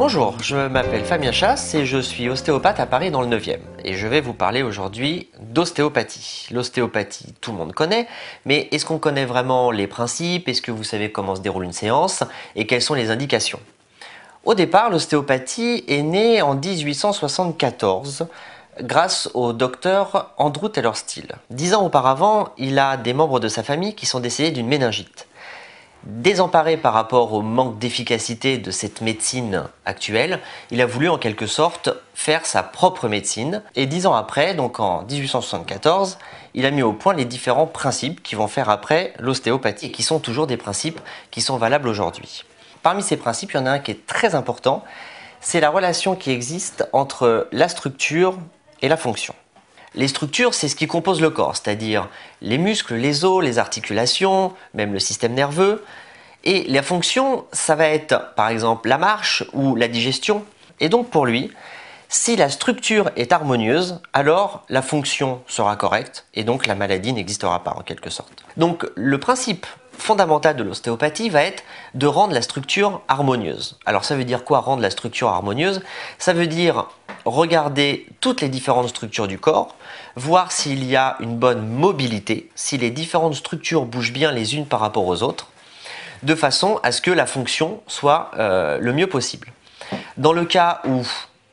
Bonjour, je m'appelle Fabien Chasse et je suis ostéopathe à Paris dans le 9e. Et je vais vous parler aujourd'hui d'ostéopathie. L'ostéopathie, tout le monde connaît, mais est-ce qu'on connaît vraiment les principes Est-ce que vous savez comment se déroule une séance Et quelles sont les indications Au départ, l'ostéopathie est née en 1874 grâce au docteur Andrew Taylor Steele. Dix ans auparavant, il a des membres de sa famille qui sont décédés d'une méningite. Désemparé par rapport au manque d'efficacité de cette médecine actuelle, il a voulu en quelque sorte faire sa propre médecine. Et dix ans après, donc en 1874, il a mis au point les différents principes qui vont faire après l'ostéopathie et qui sont toujours des principes qui sont valables aujourd'hui. Parmi ces principes, il y en a un qui est très important, c'est la relation qui existe entre la structure et la fonction. Les structures, c'est ce qui compose le corps, c'est-à-dire les muscles, les os, les articulations, même le système nerveux. Et la fonction, ça va être par exemple la marche ou la digestion. Et donc pour lui, si la structure est harmonieuse, alors la fonction sera correcte et donc la maladie n'existera pas en quelque sorte. Donc le principe fondamentale de l'ostéopathie va être de rendre la structure harmonieuse. Alors ça veut dire quoi rendre la structure harmonieuse Ça veut dire regarder toutes les différentes structures du corps, voir s'il y a une bonne mobilité, si les différentes structures bougent bien les unes par rapport aux autres, de façon à ce que la fonction soit euh, le mieux possible. Dans le cas où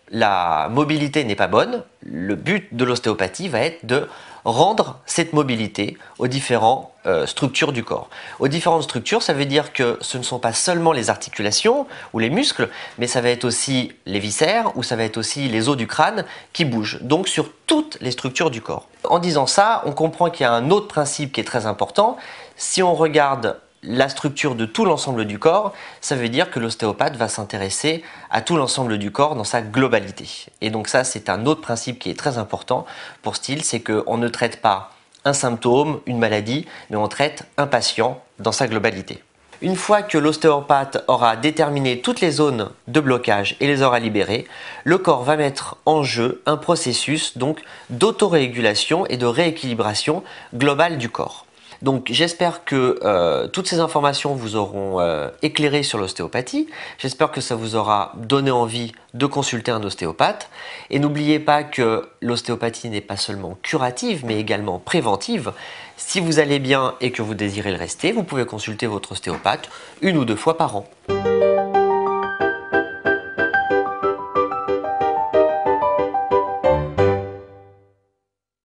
la mobilité n'est pas bonne, le but de l'ostéopathie va être de rendre cette mobilité aux différentes euh, structures du corps. Aux différentes structures, ça veut dire que ce ne sont pas seulement les articulations ou les muscles, mais ça va être aussi les viscères ou ça va être aussi les os du crâne qui bougent, donc sur toutes les structures du corps. En disant ça, on comprend qu'il y a un autre principe qui est très important. Si on regarde la structure de tout l'ensemble du corps, ça veut dire que l'ostéopathe va s'intéresser à tout l'ensemble du corps dans sa globalité. Et donc ça, c'est un autre principe qui est très important pour Style, c'est qu'on ne traite pas un symptôme, une maladie, mais on traite un patient dans sa globalité. Une fois que l'ostéopathe aura déterminé toutes les zones de blocage et les aura libérées, le corps va mettre en jeu un processus donc d'autorégulation et de rééquilibration globale du corps. Donc j'espère que euh, toutes ces informations vous auront euh, éclairé sur l'ostéopathie. J'espère que ça vous aura donné envie de consulter un ostéopathe. Et n'oubliez pas que l'ostéopathie n'est pas seulement curative, mais également préventive. Si vous allez bien et que vous désirez le rester, vous pouvez consulter votre ostéopathe une ou deux fois par an.